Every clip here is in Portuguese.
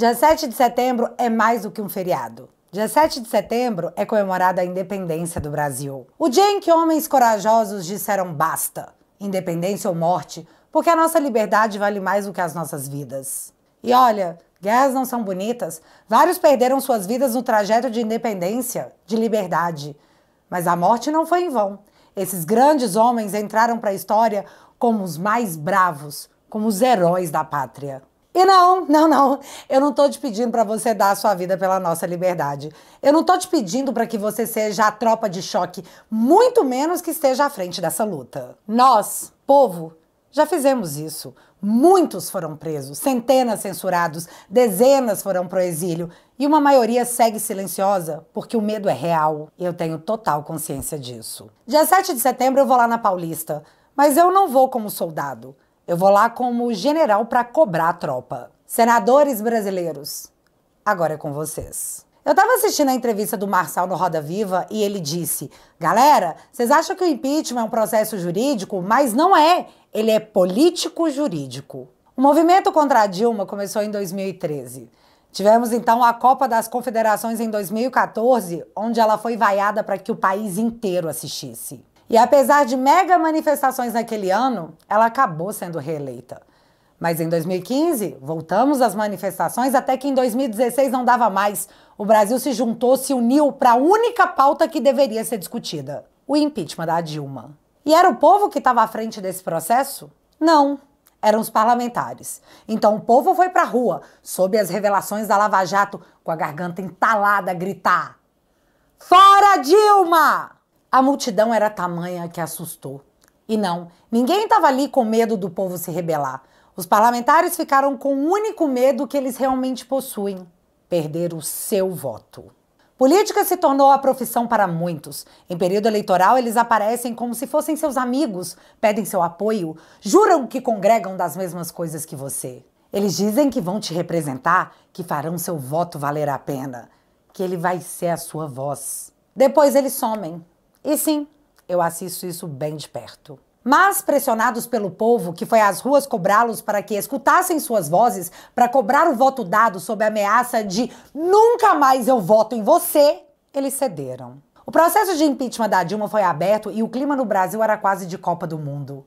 Dia 7 de setembro é mais do que um feriado. Dia 7 de setembro é comemorada a independência do Brasil. O dia em que homens corajosos disseram basta, independência ou morte, porque a nossa liberdade vale mais do que as nossas vidas. E olha, guerras não são bonitas. Vários perderam suas vidas no trajeto de independência, de liberdade. Mas a morte não foi em vão. Esses grandes homens entraram para a história como os mais bravos, como os heróis da pátria. E não, não, não. Eu não tô te pedindo para você dar a sua vida pela nossa liberdade. Eu não tô te pedindo para que você seja a tropa de choque, muito menos que esteja à frente dessa luta. Nós, povo, já fizemos isso. Muitos foram presos, centenas censurados, dezenas foram pro exílio e uma maioria segue silenciosa porque o medo é real. Eu tenho total consciência disso. Dia 7 de setembro eu vou lá na Paulista, mas eu não vou como soldado. Eu vou lá como general para cobrar a tropa. Senadores brasileiros, agora é com vocês. Eu estava assistindo a entrevista do Marçal no Roda Viva e ele disse: Galera, vocês acham que o impeachment é um processo jurídico? Mas não é. Ele é político-jurídico. O movimento contra a Dilma começou em 2013. Tivemos então a Copa das Confederações em 2014, onde ela foi vaiada para que o país inteiro assistisse. E apesar de mega manifestações naquele ano, ela acabou sendo reeleita. Mas em 2015, voltamos às manifestações até que em 2016 não dava mais. O Brasil se juntou, se uniu para a única pauta que deveria ser discutida: o impeachment da Dilma. E era o povo que estava à frente desse processo? Não, eram os parlamentares. Então o povo foi para a rua, sob as revelações da Lava Jato, com a garganta entalada, a gritar: Fora Dilma! A multidão era tamanha que assustou. E não, ninguém estava ali com medo do povo se rebelar. Os parlamentares ficaram com o único medo que eles realmente possuem: perder o seu voto. Política se tornou a profissão para muitos. Em período eleitoral, eles aparecem como se fossem seus amigos, pedem seu apoio, juram que congregam das mesmas coisas que você. Eles dizem que vão te representar, que farão seu voto valer a pena, que ele vai ser a sua voz. Depois eles somem. E sim, eu assisto isso bem de perto. Mas pressionados pelo povo, que foi às ruas cobrá-los para que escutassem suas vozes, para cobrar o voto dado sob a ameaça de nunca mais eu voto em você, eles cederam. O processo de impeachment da Dilma foi aberto e o clima no Brasil era quase de Copa do Mundo.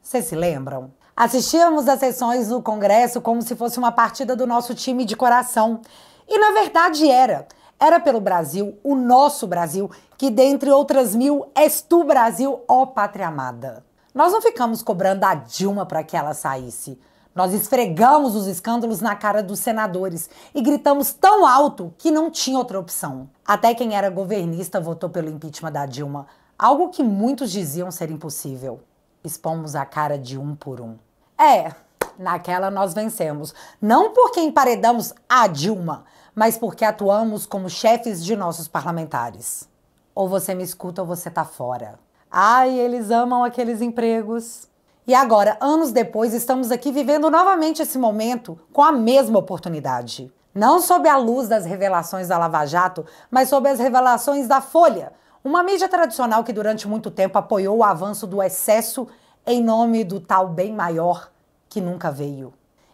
Vocês se lembram? Assistíamos às sessões do Congresso como se fosse uma partida do nosso time de coração. E na verdade era. Era pelo Brasil, o nosso Brasil, que dentre outras mil, és tu Brasil, ó pátria amada. Nós não ficamos cobrando a Dilma para que ela saísse. Nós esfregamos os escândalos na cara dos senadores e gritamos tão alto que não tinha outra opção. Até quem era governista votou pelo impeachment da Dilma, algo que muitos diziam ser impossível. Expomos a cara de um por um. É, naquela nós vencemos. Não porque emparedamos a Dilma, mas porque atuamos como chefes de nossos parlamentares. Ou você me escuta ou você tá fora. Ai, eles amam aqueles empregos. E agora, anos depois, estamos aqui vivendo novamente esse momento com a mesma oportunidade. Não sob a luz das revelações da Lava Jato, mas sob as revelações da Folha, uma mídia tradicional que durante muito tempo apoiou o avanço do excesso em nome do tal bem maior que nunca veio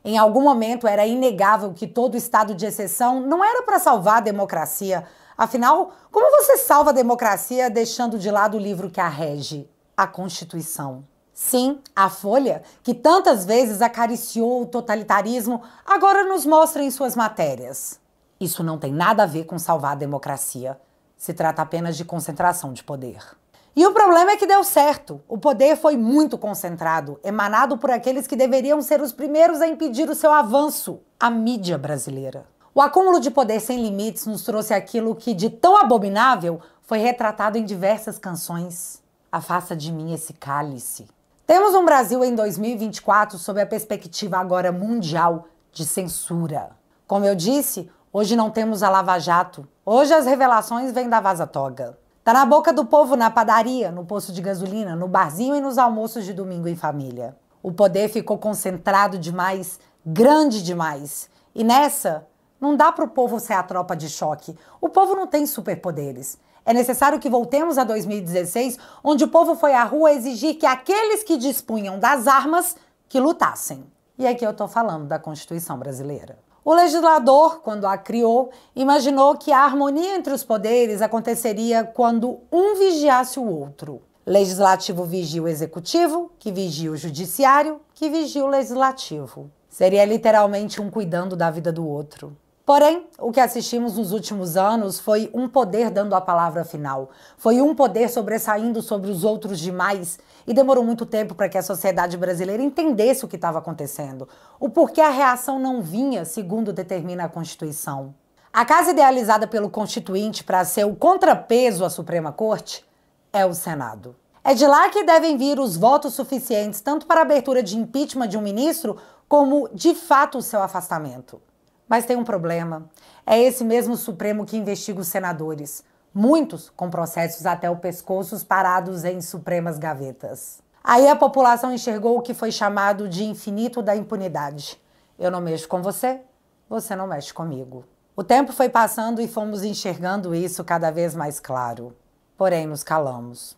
em algum momento era inegável que todo estado de exceção não era para salvar a democracia. Afinal, como você salva a democracia deixando de lado o livro que a rege? A Constituição. Sim, a Folha, que tantas vezes acariciou o totalitarismo, agora nos mostra em suas matérias. Isso não tem nada a ver com salvar a democracia. Se trata apenas de concentração de poder. E o problema é que deu certo. O poder foi muito concentrado, emanado por aqueles que deveriam ser os primeiros a impedir o seu avanço a mídia brasileira. O acúmulo de poder sem limites nos trouxe aquilo que, de tão abominável, foi retratado em diversas canções. Afasta de mim esse cálice. Temos um Brasil em 2024 sob a perspectiva agora mundial de censura. Como eu disse, hoje não temos a Lava Jato. Hoje as revelações vêm da Vaza Toga. Tá na boca do povo na padaria, no posto de gasolina, no barzinho e nos almoços de domingo em família. O poder ficou concentrado demais, grande demais. E nessa, não dá para o povo ser a tropa de choque. O povo não tem superpoderes. É necessário que voltemos a 2016, onde o povo foi à rua exigir que aqueles que dispunham das armas que lutassem. E aqui é eu estou falando da Constituição brasileira. O legislador, quando a criou, imaginou que a harmonia entre os poderes aconteceria quando um vigiasse o outro. Legislativo vigia o executivo, que vigia o judiciário, que vigia o legislativo. Seria literalmente um cuidando da vida do outro. Porém, o que assistimos nos últimos anos foi um poder dando a palavra final. Foi um poder sobressaindo sobre os outros demais e demorou muito tempo para que a sociedade brasileira entendesse o que estava acontecendo, o porquê a reação não vinha, segundo determina a Constituição. A casa idealizada pelo Constituinte para ser o contrapeso à Suprema Corte é o Senado. É de lá que devem vir os votos suficientes tanto para a abertura de impeachment de um ministro como, de fato, o seu afastamento. Mas tem um problema. É esse mesmo Supremo que investiga os senadores. Muitos com processos até o pescoço parados em supremas gavetas. Aí a população enxergou o que foi chamado de infinito da impunidade. Eu não mexo com você, você não mexe comigo. O tempo foi passando e fomos enxergando isso cada vez mais claro. Porém, nos calamos.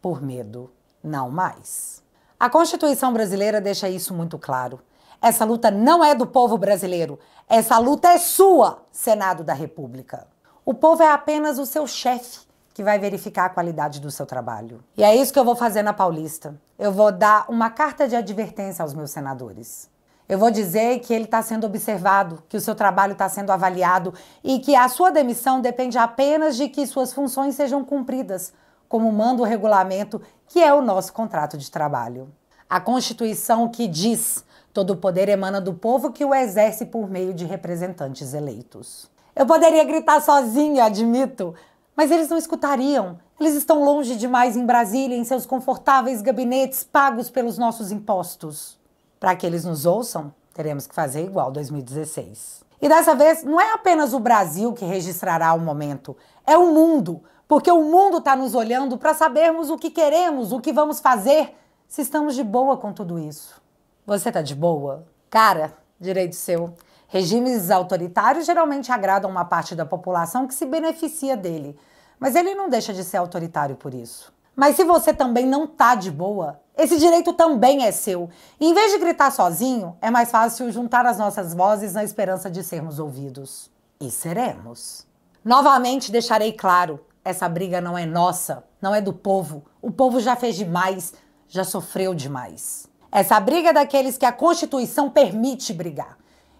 Por medo. Não mais. A Constituição brasileira deixa isso muito claro. Essa luta não é do povo brasileiro. Essa luta é sua, Senado da República. O povo é apenas o seu chefe que vai verificar a qualidade do seu trabalho. E é isso que eu vou fazer na Paulista. Eu vou dar uma carta de advertência aos meus senadores. Eu vou dizer que ele está sendo observado, que o seu trabalho está sendo avaliado e que a sua demissão depende apenas de que suas funções sejam cumpridas, como manda o regulamento, que é o nosso contrato de trabalho. A Constituição que diz Todo o poder emana do povo que o exerce por meio de representantes eleitos. Eu poderia gritar sozinha, admito, mas eles não escutariam. Eles estão longe demais em Brasília, em seus confortáveis gabinetes pagos pelos nossos impostos. Para que eles nos ouçam, teremos que fazer igual 2016. E dessa vez, não é apenas o Brasil que registrará o momento, é o mundo, porque o mundo está nos olhando para sabermos o que queremos, o que vamos fazer, se estamos de boa com tudo isso. Você tá de boa? Cara, direito seu. Regimes autoritários geralmente agradam uma parte da população que se beneficia dele, mas ele não deixa de ser autoritário por isso. Mas se você também não tá de boa, esse direito também é seu. E em vez de gritar sozinho, é mais fácil juntar as nossas vozes na esperança de sermos ouvidos. E seremos. Novamente deixarei claro: essa briga não é nossa, não é do povo. O povo já fez demais, já sofreu demais. Essa briga é daqueles que a Constituição permite brigar.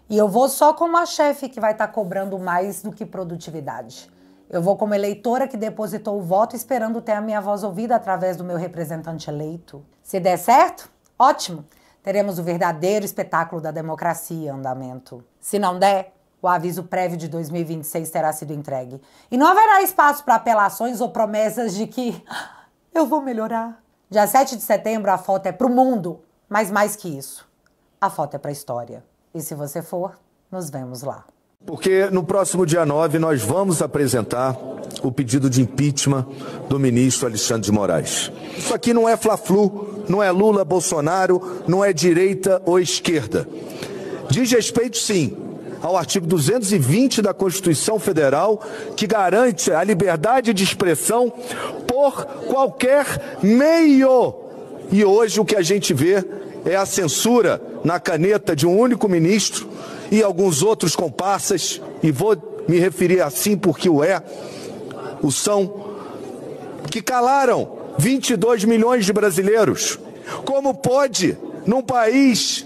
E eu vou só como a chefe que vai estar tá cobrando mais do que produtividade. Eu vou como eleitora que depositou o voto esperando ter a minha voz ouvida através do meu representante eleito. Se der certo, ótimo. Teremos o verdadeiro espetáculo da democracia em andamento. Se não der, o aviso prévio de 2026 terá sido entregue. E não haverá espaço para apelações ou promessas de que ah, eu vou melhorar. Dia 7 de setembro a foto é para o mundo. Mas mais que isso, a foto é para a história. E se você for, nos vemos lá. Porque no próximo dia 9 nós vamos apresentar o pedido de impeachment do ministro Alexandre de Moraes. Isso aqui não é Fla-Flu, não é Lula, Bolsonaro, não é direita ou esquerda. Diz respeito, sim, ao artigo 220 da Constituição Federal, que garante a liberdade de expressão por qualquer meio. E hoje o que a gente vê é a censura na caneta de um único ministro e alguns outros comparsas, e vou me referir assim porque o é, o são, que calaram 22 milhões de brasileiros. Como pode, num país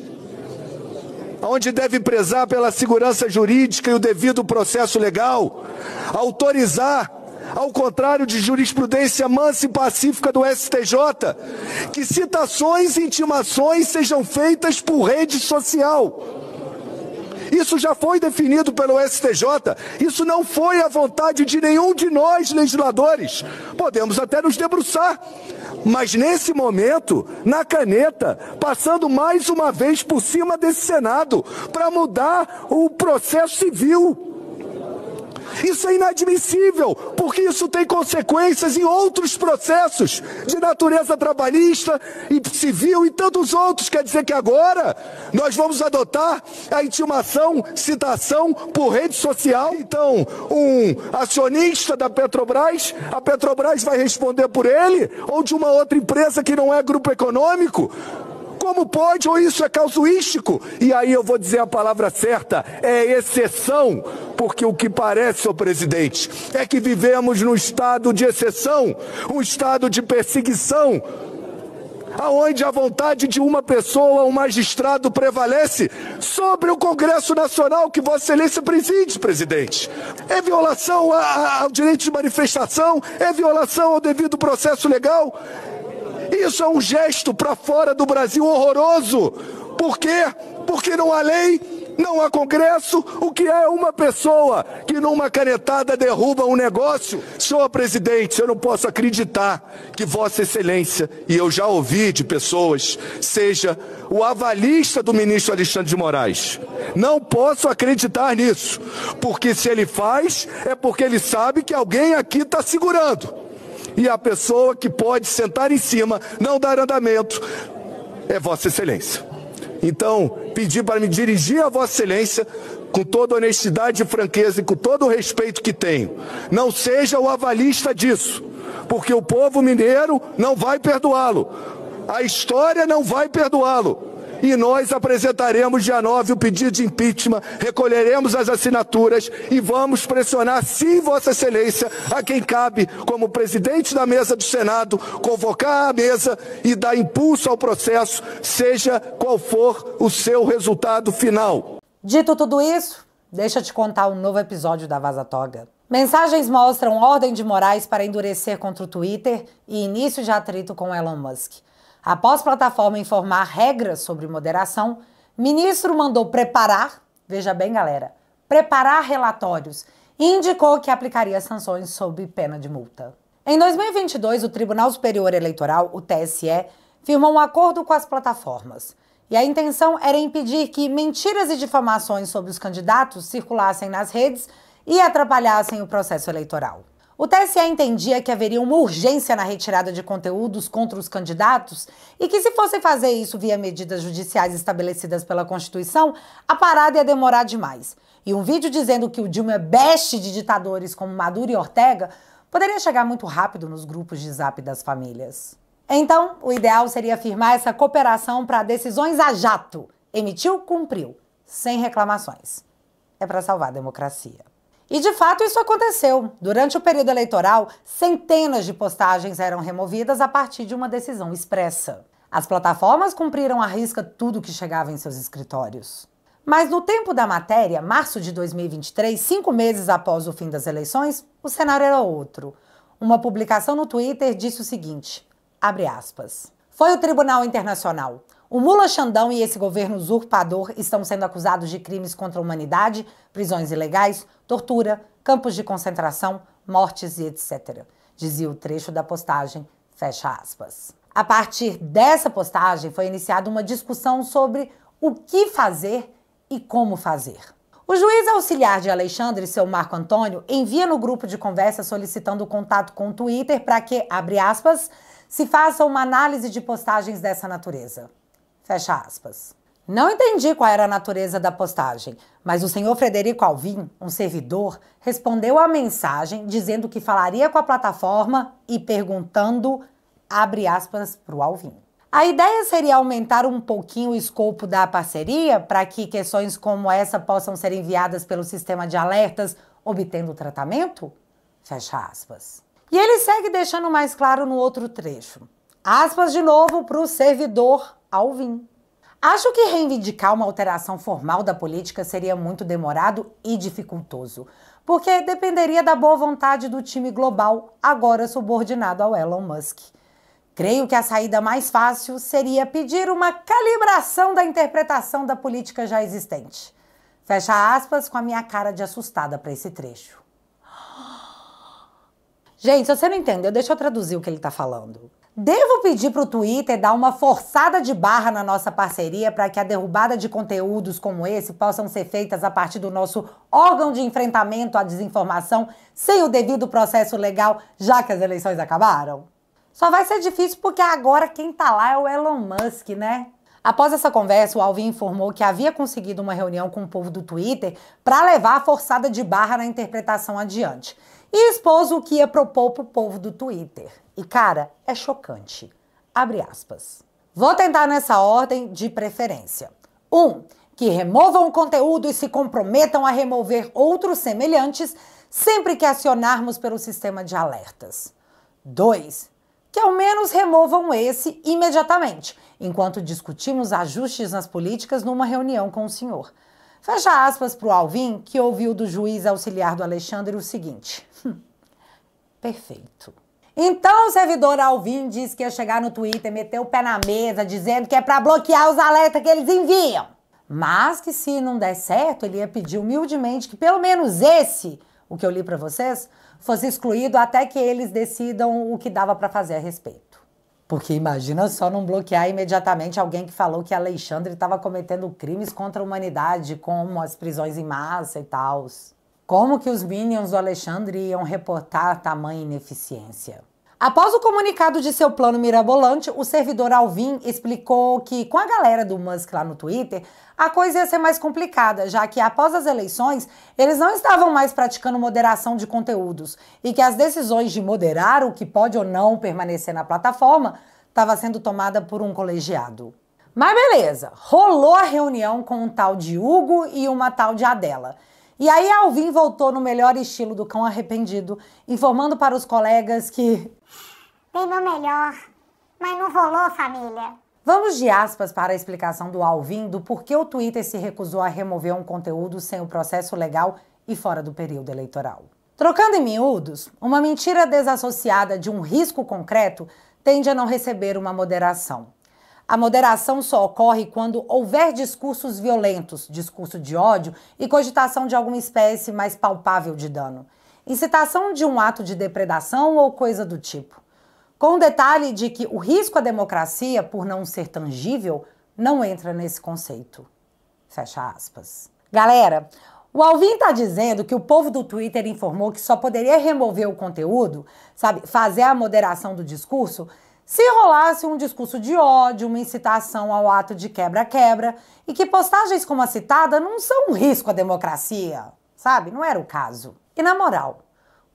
onde deve prezar pela segurança jurídica e o devido processo legal, autorizar ao contrário de jurisprudência mansa e pacífica do STJ, que citações e intimações sejam feitas por rede social. Isso já foi definido pelo STJ. Isso não foi a vontade de nenhum de nós, legisladores. Podemos até nos debruçar. Mas nesse momento, na caneta, passando mais uma vez por cima desse Senado, para mudar o processo civil isso é inadmissível, porque isso tem consequências em outros processos de natureza trabalhista e civil e tantos outros. Quer dizer que agora nós vamos adotar a intimação, citação por rede social. Então, um acionista da Petrobras, a Petrobras vai responder por ele ou de uma outra empresa que não é grupo econômico? como pode? Ou isso é casuístico? E aí eu vou dizer a palavra certa: é exceção. Porque o que parece, senhor presidente, é que vivemos num estado de exceção, um estado de perseguição, aonde a vontade de uma pessoa, um magistrado, prevalece sobre o Congresso Nacional que Vossa Excelência preside, presidente. É violação ao direito de manifestação, é violação ao devido processo legal, isso é um gesto para fora do Brasil horroroso. Por quê? Porque não há lei, não há Congresso. O que é uma pessoa que numa canetada derruba um negócio? Senhor presidente, eu não posso acreditar que Vossa Excelência, e eu já ouvi de pessoas, seja o avalista do ministro Alexandre de Moraes. Não posso acreditar nisso, porque se ele faz, é porque ele sabe que alguém aqui está segurando e a pessoa que pode sentar em cima, não dar andamento, é Vossa Excelência. Então, pedi para me dirigir a Vossa Excelência com toda honestidade e franqueza e com todo o respeito que tenho. Não seja o avalista disso, porque o povo mineiro não vai perdoá-lo. A história não vai perdoá-lo. E nós apresentaremos dia 9 o pedido de impeachment, recolheremos as assinaturas e vamos pressionar, sim, Vossa Excelência, a quem cabe, como presidente da mesa do Senado, convocar a mesa e dar impulso ao processo, seja qual for o seu resultado final. Dito tudo isso, deixa eu te contar um novo episódio da Vaza Toga. Mensagens mostram ordem de Moraes para endurecer contra o Twitter e início de atrito com Elon Musk. Após a plataforma informar regras sobre moderação, ministro mandou preparar, veja bem, galera, preparar relatórios e indicou que aplicaria sanções sob pena de multa. Em 2022, o Tribunal Superior Eleitoral, o TSE, firmou um acordo com as plataformas. E a intenção era impedir que mentiras e difamações sobre os candidatos circulassem nas redes e atrapalhassem o processo eleitoral. O TSE entendia que haveria uma urgência na retirada de conteúdos contra os candidatos e que, se fosse fazer isso via medidas judiciais estabelecidas pela Constituição, a parada ia demorar demais. E um vídeo dizendo que o Dilma é beste de ditadores como Maduro e Ortega poderia chegar muito rápido nos grupos de zap das famílias. Então, o ideal seria firmar essa cooperação para decisões a jato. Emitiu, cumpriu, sem reclamações. É para salvar a democracia. E de fato isso aconteceu. Durante o período eleitoral, centenas de postagens eram removidas a partir de uma decisão expressa. As plataformas cumpriram à risca tudo que chegava em seus escritórios. Mas no tempo da matéria, março de 2023, cinco meses após o fim das eleições, o cenário era outro. Uma publicação no Twitter disse o seguinte: abre aspas. Foi o Tribunal Internacional. O Mula Xandão e esse governo usurpador estão sendo acusados de crimes contra a humanidade, prisões ilegais, tortura, campos de concentração, mortes e etc. Dizia o trecho da postagem, fecha aspas. A partir dessa postagem foi iniciada uma discussão sobre o que fazer e como fazer. O juiz auxiliar de Alexandre, seu Marco Antônio, envia no grupo de conversa solicitando contato com o Twitter para que, abre aspas, se faça uma análise de postagens dessa natureza. Fecha aspas. Não entendi qual era a natureza da postagem, mas o senhor Frederico Alvim, um servidor, respondeu a mensagem dizendo que falaria com a plataforma e perguntando, abre aspas, para o Alvim. A ideia seria aumentar um pouquinho o escopo da parceria para que questões como essa possam ser enviadas pelo sistema de alertas, obtendo tratamento? Fecha aspas. E ele segue deixando mais claro no outro trecho. Aspas de novo para o servidor Alvim. Acho que reivindicar uma alteração formal da política seria muito demorado e dificultoso, porque dependeria da boa vontade do time global, agora subordinado ao Elon Musk. Creio que a saída mais fácil seria pedir uma calibração da interpretação da política já existente. Fecha aspas com a minha cara de assustada para esse trecho. Gente, se você não entendeu, deixa eu traduzir o que ele está falando. Devo pedir para o Twitter dar uma forçada de barra na nossa parceria para que a derrubada de conteúdos como esse possam ser feitas a partir do nosso órgão de enfrentamento à desinformação sem o devido processo legal, já que as eleições acabaram? Só vai ser difícil porque agora quem tá lá é o Elon Musk, né? Após essa conversa, o Alvin informou que havia conseguido uma reunião com o povo do Twitter para levar a forçada de barra na interpretação adiante e expôs o que ia propor para o povo do Twitter. E cara, é chocante. Abre aspas. Vou tentar nessa ordem de preferência. 1. Um, que removam o conteúdo e se comprometam a remover outros semelhantes sempre que acionarmos pelo sistema de alertas. 2. Que ao menos removam esse imediatamente, enquanto discutimos ajustes nas políticas numa reunião com o senhor. Fecha aspas para o Alvin, que ouviu do juiz auxiliar do Alexandre o seguinte: hum, perfeito. Então o servidor Alvin disse que ia chegar no Twitter, meter o pé na mesa, dizendo que é para bloquear os alertas que eles enviam. Mas que se não der certo, ele ia pedir humildemente que pelo menos esse, o que eu li para vocês, fosse excluído até que eles decidam o que dava para fazer a respeito. Porque imagina só não bloquear imediatamente alguém que falou que Alexandre estava cometendo crimes contra a humanidade, como as prisões em massa e tal. Como que os minions do Alexandre iam reportar tamanha ineficiência? Após o comunicado de seu plano mirabolante, o servidor Alvin explicou que, com a galera do Musk lá no Twitter, a coisa ia ser mais complicada, já que após as eleições, eles não estavam mais praticando moderação de conteúdos e que as decisões de moderar o que pode ou não permanecer na plataforma estava sendo tomada por um colegiado. Mas beleza, rolou a reunião com um tal de Hugo e uma tal de Adela. E aí Alvin voltou no melhor estilo do cão arrependido, informando para os colegas que. Dei meu melhor, mas não rolou, família. Vamos de aspas para a explicação do Alvin do porquê o Twitter se recusou a remover um conteúdo sem o processo legal e fora do período eleitoral. Trocando em miúdos, uma mentira desassociada de um risco concreto tende a não receber uma moderação. A moderação só ocorre quando houver discursos violentos, discurso de ódio e cogitação de alguma espécie mais palpável de dano. Incitação de um ato de depredação ou coisa do tipo. Com o detalhe de que o risco à democracia, por não ser tangível, não entra nesse conceito. Fecha aspas. Galera, o Alvin está dizendo que o povo do Twitter informou que só poderia remover o conteúdo, sabe, fazer a moderação do discurso se rolasse um discurso de ódio, uma incitação ao ato de quebra-quebra, e que postagens como a citada não são um risco à democracia, sabe? Não era o caso. E na moral,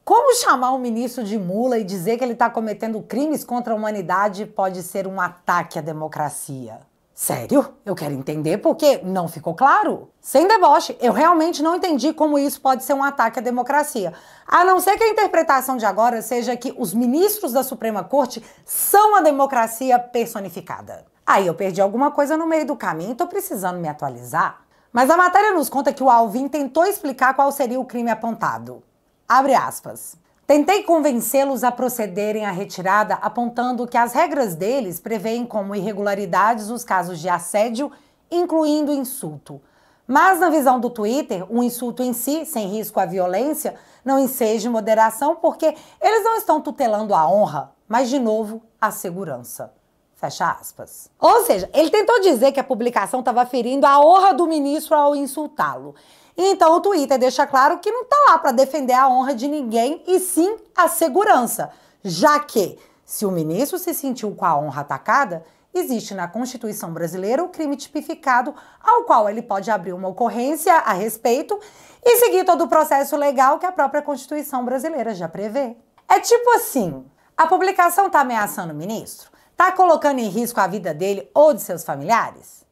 como chamar o ministro de mula e dizer que ele está cometendo crimes contra a humanidade pode ser um ataque à democracia? Sério? Eu quero entender porque não ficou claro. Sem deboche, eu realmente não entendi como isso pode ser um ataque à democracia. A não ser que a interpretação de agora seja que os ministros da Suprema Corte são a democracia personificada. Aí eu perdi alguma coisa no meio do caminho, tô precisando me atualizar. Mas a matéria nos conta que o Alvin tentou explicar qual seria o crime apontado. Abre aspas. Tentei convencê-los a procederem à retirada, apontando que as regras deles prevêem como irregularidades os casos de assédio, incluindo insulto. Mas, na visão do Twitter, o um insulto em si, sem risco à violência, não enseja moderação, porque eles não estão tutelando a honra, mas, de novo, a segurança. Fecha aspas. Ou seja, ele tentou dizer que a publicação estava ferindo a honra do ministro ao insultá-lo. Então o Twitter deixa claro que não está lá para defender a honra de ninguém e sim a segurança, já que se o ministro se sentiu com a honra atacada, existe na Constituição brasileira o crime tipificado ao qual ele pode abrir uma ocorrência a respeito e seguir todo o processo legal que a própria Constituição brasileira já prevê. É tipo assim, a publicação está ameaçando o ministro? Está colocando em risco a vida dele ou de seus familiares?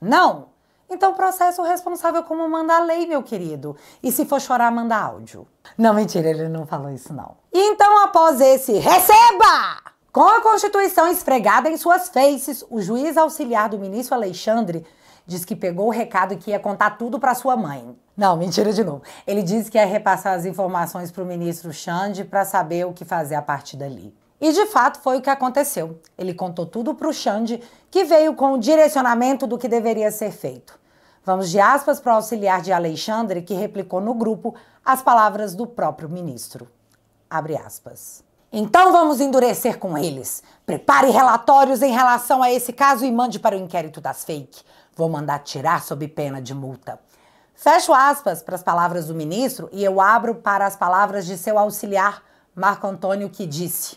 Não, então processo o responsável como manda a lei, meu querido. E se for chorar, manda áudio. Não, mentira, ele não falou isso não. Então, após esse receba! Com a Constituição esfregada em suas faces, o juiz auxiliar do ministro Alexandre diz que pegou o recado e que ia contar tudo para sua mãe. Não, mentira de novo. Ele disse que ia repassar as informações para o ministro Xande para saber o que fazer a partir dali. E de fato foi o que aconteceu. Ele contou tudo para o Xande, que veio com o direcionamento do que deveria ser feito. Vamos de aspas para o auxiliar de Alexandre, que replicou no grupo as palavras do próprio ministro. Abre aspas. Então vamos endurecer com eles. Prepare relatórios em relação a esse caso e mande para o inquérito das fake. Vou mandar tirar sob pena de multa. Fecho aspas para as palavras do ministro e eu abro para as palavras de seu auxiliar, Marco Antônio, que disse.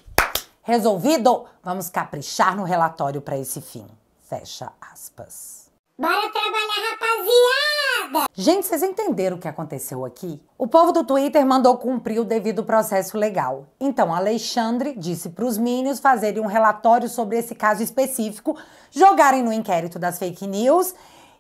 Resolvido? Vamos caprichar no relatório para esse fim. Fecha aspas. Bora trabalhar, rapaziada! Gente, vocês entenderam o que aconteceu aqui? O povo do Twitter mandou cumprir o devido processo legal. Então, Alexandre disse para os Minions fazerem um relatório sobre esse caso específico, jogarem no inquérito das fake news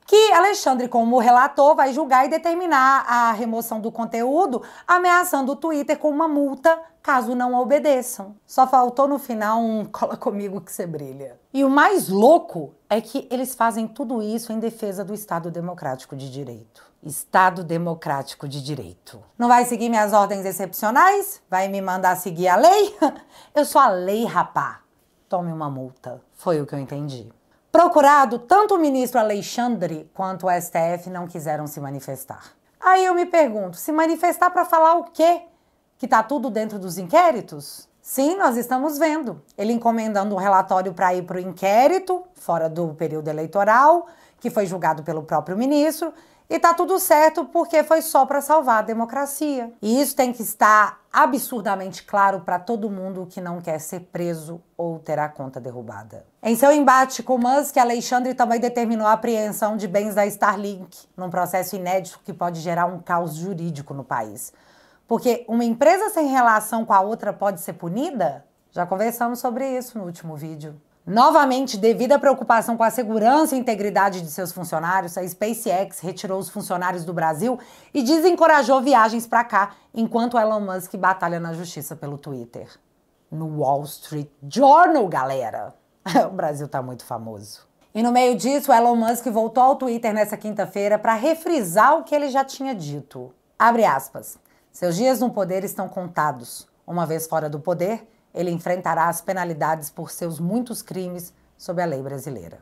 que Alexandre, como relator, vai julgar e determinar a remoção do conteúdo, ameaçando o Twitter com uma multa caso não obedeçam. Só faltou no final um cola comigo que você brilha. E o mais louco é que eles fazem tudo isso em defesa do Estado Democrático de Direito. Estado Democrático de Direito. Não vai seguir minhas ordens excepcionais? Vai me mandar seguir a lei? Eu sou a lei, rapá. Tome uma multa. Foi o que eu entendi. Procurado, tanto o ministro Alexandre quanto o STF não quiseram se manifestar. Aí eu me pergunto, se manifestar para falar o quê? que está tudo dentro dos inquéritos? Sim, nós estamos vendo. Ele encomendando um relatório para ir para o inquérito, fora do período eleitoral, que foi julgado pelo próprio ministro, e tá tudo certo porque foi só para salvar a democracia. E isso tem que estar absurdamente claro para todo mundo que não quer ser preso ou ter a conta derrubada. Em seu embate com Musk, Alexandre também determinou a apreensão de bens da Starlink, num processo inédito que pode gerar um caos jurídico no país. Porque uma empresa sem relação com a outra pode ser punida? Já conversamos sobre isso no último vídeo. Novamente, devido à preocupação com a segurança e integridade de seus funcionários, a SpaceX retirou os funcionários do Brasil e desencorajou viagens para cá, enquanto Elon Musk batalha na justiça pelo Twitter. No Wall Street Journal, galera! o Brasil está muito famoso. E no meio disso, Elon Musk voltou ao Twitter nessa quinta-feira para refrisar o que ele já tinha dito. Abre aspas. Seus dias no poder estão contados. Uma vez fora do poder, ele enfrentará as penalidades por seus muitos crimes sob a lei brasileira.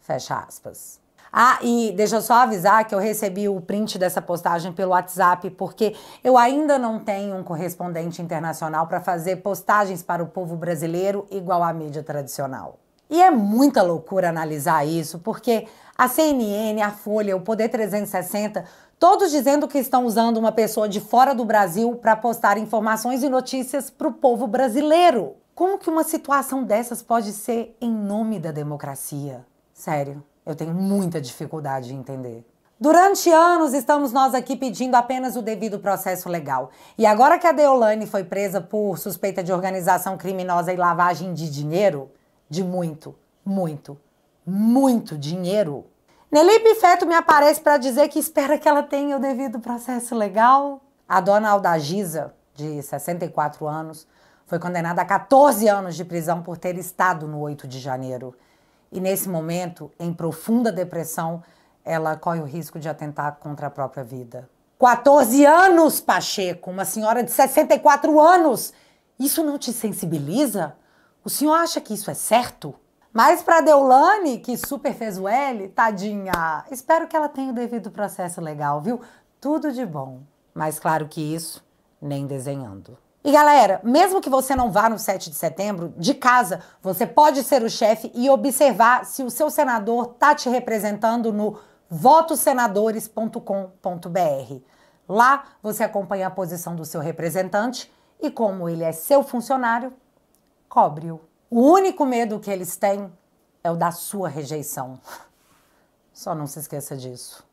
Fecha aspas. Ah, e deixa eu só avisar que eu recebi o print dessa postagem pelo WhatsApp, porque eu ainda não tenho um correspondente internacional para fazer postagens para o povo brasileiro igual à mídia tradicional. E é muita loucura analisar isso, porque a CNN, a Folha, o Poder 360 Todos dizendo que estão usando uma pessoa de fora do Brasil para postar informações e notícias para o povo brasileiro. Como que uma situação dessas pode ser em nome da democracia? Sério, eu tenho muita dificuldade de entender. Durante anos estamos nós aqui pedindo apenas o devido processo legal. E agora que a Deolane foi presa por suspeita de organização criminosa e lavagem de dinheiro, de muito, muito, muito dinheiro, Nelly Pifeto me aparece para dizer que espera que ela tenha o devido processo legal. A dona Aldagisa, de 64 anos, foi condenada a 14 anos de prisão por ter estado no 8 de janeiro. E nesse momento, em profunda depressão, ela corre o risco de atentar contra a própria vida. 14 anos, Pacheco, uma senhora de 64 anos. Isso não te sensibiliza? O senhor acha que isso é certo? Mas para Deulane, que super fez o L, tadinha, espero que ela tenha o devido processo legal, viu? Tudo de bom. Mas claro que isso, nem desenhando. E galera, mesmo que você não vá no 7 de setembro, de casa, você pode ser o chefe e observar se o seu senador tá te representando no votosenadores.com.br. Lá você acompanha a posição do seu representante e como ele é seu funcionário, cobre-o. O único medo que eles têm é o da sua rejeição. Só não se esqueça disso.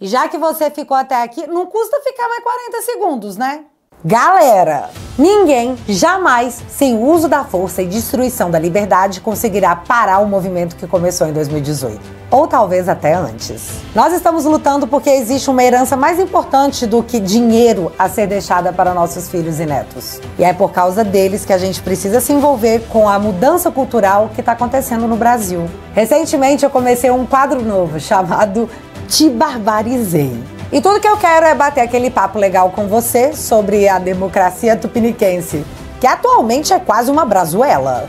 E já que você ficou até aqui, não custa ficar mais 40 segundos, né? Galera, ninguém jamais, sem o uso da força e destruição da liberdade, conseguirá parar o movimento que começou em 2018. Ou talvez até antes. Nós estamos lutando porque existe uma herança mais importante do que dinheiro a ser deixada para nossos filhos e netos. E é por causa deles que a gente precisa se envolver com a mudança cultural que está acontecendo no Brasil. Recentemente eu comecei um quadro novo chamado Te Barbarizei e tudo que eu quero é bater aquele papo legal com você sobre a democracia tupiniquense, que atualmente é quase uma brazuela.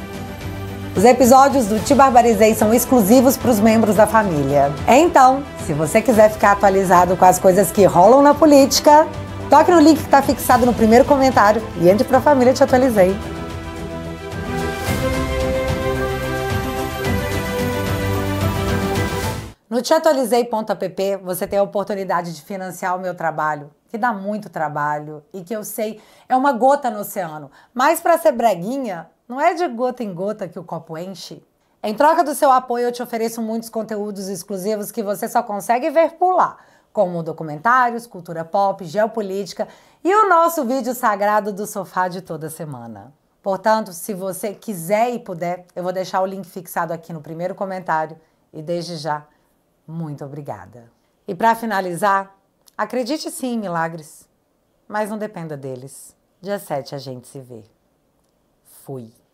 Os episódios do Te Barbarizei são exclusivos para os membros da família. Então, se você quiser ficar atualizado com as coisas que rolam na política, toque no link que está fixado no primeiro comentário e entre para a família Te Atualizei. No teatualizei.app você tem a oportunidade de financiar o meu trabalho, que dá muito trabalho e que eu sei é uma gota no oceano. Mas para ser breguinha, não é de gota em gota que o copo enche. Em troca do seu apoio, eu te ofereço muitos conteúdos exclusivos que você só consegue ver por lá, como documentários, cultura pop, geopolítica e o nosso vídeo sagrado do sofá de toda semana. Portanto, se você quiser e puder, eu vou deixar o link fixado aqui no primeiro comentário e desde já muito obrigada. E para finalizar, acredite sim em milagres, mas não dependa deles. Dia 7 a gente se vê. Fui.